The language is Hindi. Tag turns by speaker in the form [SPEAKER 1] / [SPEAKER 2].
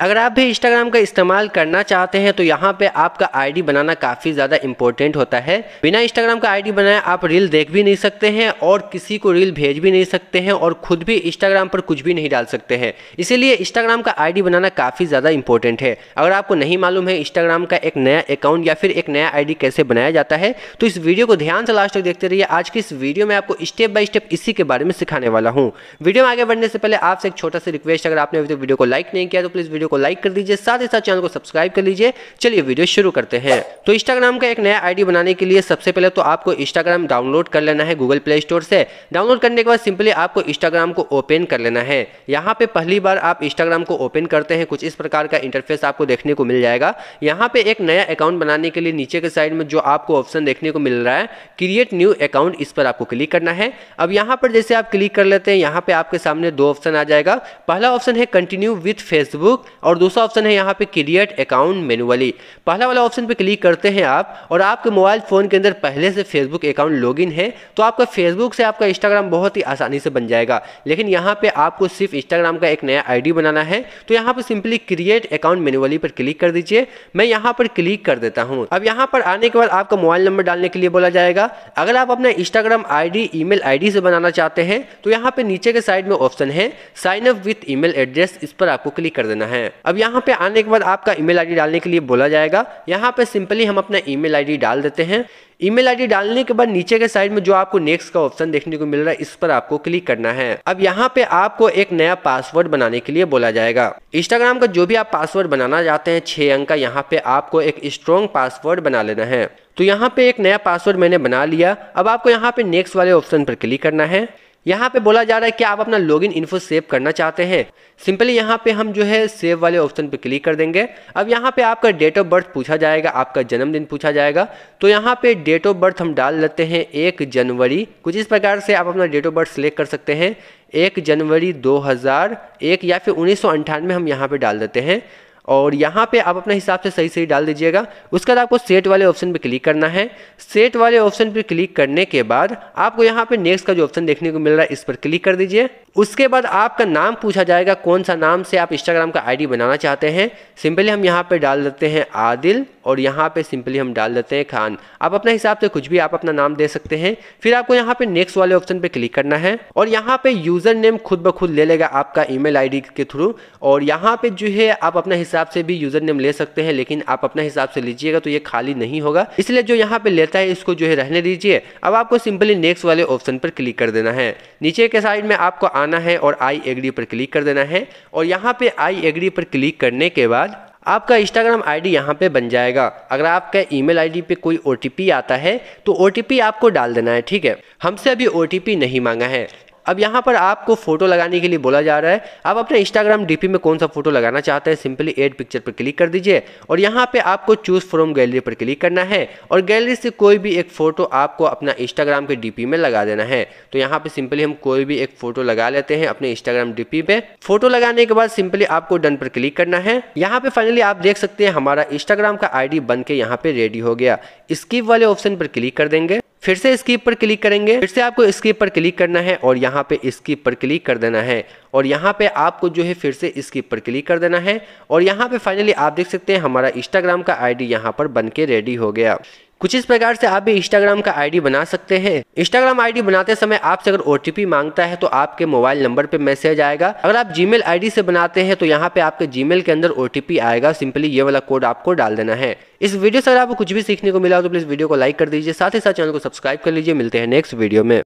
[SPEAKER 1] अगर आप भी इंस्टाग्राम का इस्तेमाल करना चाहते हैं तो यहाँ पे आपका आईडी बनाना काफ़ी ज़्यादा इंपॉर्टेंट होता है बिना इंस्टाग्राम का आईडी बनाए आप रील देख भी नहीं सकते हैं और किसी को रील भेज भी नहीं सकते हैं और खुद भी इंस्टाग्राम पर कुछ भी नहीं डाल सकते हैं इसीलिए इंस्टाग्राम का आई बनाना काफ़ी ज़्यादा इंपॉर्टेंट है अगर आपको नहीं मालूम है इंस्टाग्राम का एक नया अकाउंट या फिर एक नया आई कैसे बनाया जाता है तो इस वीडियो को ध्यान से लास्ट तक देखते रहिए आज की इस वीडियो में आपको स्टेप बाय स्टेप इसी के बारे में सिखाने वाला हूँ वीडियो में आगे बढ़ने से पहले आपसे एक छोटा सा रिक्वेस्ट अगर आपने वीडियो को लाइक नहीं किया तो प्लीज़ वीडियो वीडियो को लाइक कर दीजिए साथ ही साथ चैनल को सब्सक्राइब कर लीजिए चलिए वीडियो शुरू करते हैं तो इंस्टाग्राम का एक नया आईडी बनाने के लिए सबसे पहले तो आपको इंस्टाग्राम डाउनलोड कर लेना है गूगल प्ले स्टोर से डाउनलोड करने के बाद सिंपली आपको इंस्टाग्राम को ओपन कर लेना है यहाँ पे पहली बार आप इंस्टाग्राम को ओपन करते हैं कुछ इस प्रकार का इंटरफेस आपको देखने को मिल जाएगा यहाँ पे एक नया अकाउंट बनाने के लिए नीचे के साइड में जो आपको ऑप्शन देखने को मिल रहा है क्रिएट न्यू अकाउंट इस पर आपको क्लिक करना है अब यहाँ पर जैसे आप क्लिक कर लेते हैं यहाँ पे आपके सामने दो ऑप्शन आ जाएगा पहला ऑप्शन है कंटिन्यू विथ फेसबुक और दूसरा ऑप्शन है यहाँ पे क्रिएट अकाउंट मैनुअली पहला वाला ऑप्शन पे क्लिक करते हैं आप और आपके मोबाइल फ़ोन के अंदर पहले से फेसबुक अकाउंट लॉगिन है तो आपका फेसबुक से आपका इंस्टाग्राम बहुत ही आसानी से बन जाएगा लेकिन यहाँ पे आपको सिर्फ इंस्टाग्राम का एक नया आईडी बनाना है तो यहाँ पर सिंपली क्रिएट अकाउंट मैनुअली पर क्लिक कर दीजिए मैं यहाँ पर क्लिक कर देता हूँ अब यहाँ पर आने के बाद आपका मोबाइल नंबर डालने के लिए बोला जाएगा अगर आप अपना इंस्टाग्राम आई डी ई से बनाना चाहते हैं तो यहाँ पे नीचे के साइड में ऑप्शन है sign up with e address इस पर आपको क्लिक कर देना है अब यहाँ पे आने के बाद आपका ईमेल आईडी डालने के लिए बोला जाएगा यहाँ पे सिंपली हम अपना ईमेल आईडी डाल देते हैं ईमेल आईडी डालने के बाद नीचे के साइड में जो आपको नेक्स्ट का ऑप्शन देखने को मिल रहा है इस पर आपको क्लिक करना है अब यहाँ पे आपको एक नया पासवर्ड बनाने के लिए बोला जाएगा इंस्टाग्राम का जो भी आप पासवर्ड बनाना चाहते हैं छह अंक का यहाँ पे आपको एक स्ट्रॉन्ग पासवर्ड बना लेना है तो यहाँ पे एक नया पासवर्ड मैंने बना लिया अब आपको यहाँ पे नेक्स्ट वाले ऑप्शन पर क्लिक करना है यहाँ पे बोला जा रहा है कि आप अपना लॉगिन इन्फो सेव करना चाहते हैं सिंपली यहाँ पे हम जो है सेव वाले ऑप्शन पे क्लिक कर देंगे अब यहाँ पे आपका डेट ऑफ बर्थ पूछा जाएगा आपका जन्मदिन पूछा जाएगा तो यहाँ पे डेट ऑफ बर्थ हम डाल लेते हैं एक जनवरी कुछ इस प्रकार से आप अपना डेट ऑफ बर्थ सेलेक्ट कर सकते हैं एक जनवरी दो या फिर उन्नीस हम यहाँ पर डाल देते हैं और यहाँ पे आप अपने हिसाब से सही सही डाल दीजिएगा उसके बाद आपको सेट वाले ऑप्शन पे क्लिक करना है सेट वाले ऑप्शन पे क्लिक करने के बाद आपको यहाँ पे नेक्स्ट का जो ऑप्शन देखने को मिल रहा है इस पर क्लिक कर दीजिए उसके बाद आपका नाम पूछा जाएगा कौन सा नाम से आप इंस्टाग्राम का आईडी बनाना चाहते हैं सिंपली हम यहाँ पे डाल देते हैं आदिल और यहाँ पे सिंपली हम डाल देते हैं खान आप अपने हिसाब से कुछ भी आप अपना नाम दे सकते हैं फिर आपको यहाँ पे नेक्स्ट वाले ऑप्शन पे क्लिक करना है और यहाँ पे यूज़र नेम खुद ब खुद ले लेगा आपका ई मेल के थ्रू और यहाँ पे जो है आप अपने हिसाब से भी यूज़र नेम ले सकते हैं लेकिन आप अपने हिसाब से लीजिएगा तो ये खाली नहीं होगा इसलिए जो यहाँ पे लेता है इसको जो है रहने दीजिए अब आपको सिंपली नेक्स्ट वाले ऑप्शन पर क्लिक कर देना है नीचे के साइड में आपको आना है और आई एग्री पर क्लिक कर देना है और यहाँ पे आई एग्री पर क्लिक करने के बाद आपका इंस्टाग्राम आईडी डी यहाँ पर बन जाएगा अगर आपका ईमेल आईडी पे कोई ओ आता है तो ओ आपको डाल देना है ठीक है हमसे अभी ओटीपी नहीं मांगा है अब यहाँ पर आपको फोटो लगाने के लिए बोला जा रहा है आप अपने इंस्टाग्राम डीपी में कौन सा फोटो लगाना चाहते हैं सिंपली एड पिक्चर पर क्लिक कर दीजिए और यहाँ पे आपको चूज फ्रॉम गैलरी पर क्लिक करना है और गैलरी से कोई भी एक फोटो आपको अपना इंस्टाग्राम के डीपी में लगा देना है तो यहाँ पे सिंपली हम कोई भी एक फोटो लगा लेते हैं अपने इंस्टाग्राम डीपी पे फोटो लगाने के बाद सिंपली आपको डन पर क्लिक करना है यहाँ पे फाइनली आप देख सकते हैं हमारा इंस्टाग्राम का आईडी बन के यहाँ पे रेडी हो गया स्कीप वाले ऑप्शन पर क्लिक कर देंगे फिर से स्कीप पर क्लिक करेंगे फिर से आपको स्कीप पर क्लिक करना है और यहाँ पे स्कीप पर क्लिक कर देना है और यहाँ पे आपको जो है फिर से स्कीप पर क्लिक कर देना है और यहाँ पे फाइनली आप देख सकते हैं हमारा इंस्टाग्राम का आईडी यहाँ पर बन के रेडी हो गया कुछ इस प्रकार से आप भी इंस्टाग्राम का आईडी बना सकते हैं इंस्टाग्राम आईडी बनाते समय आपसे अगर ओटीपी मांगता है तो आपके मोबाइल नंबर पे मैसेज आएगा अगर आप जीमेल आईडी से बनाते हैं तो यहाँ पे आपके जीमेल के अंदर ओटीपी आएगा सिंपली ये वाला कोड आपको डाल देना है इस वीडियो से अगर आपको कुछ भी सीखने को मिला तो प्लीज वीडियो को लाइक कर दीजिए साथ ही साथ चैनल को सब्सक्राइब कर लीजिए मिलते हैं नेक्स्ट वीडियो में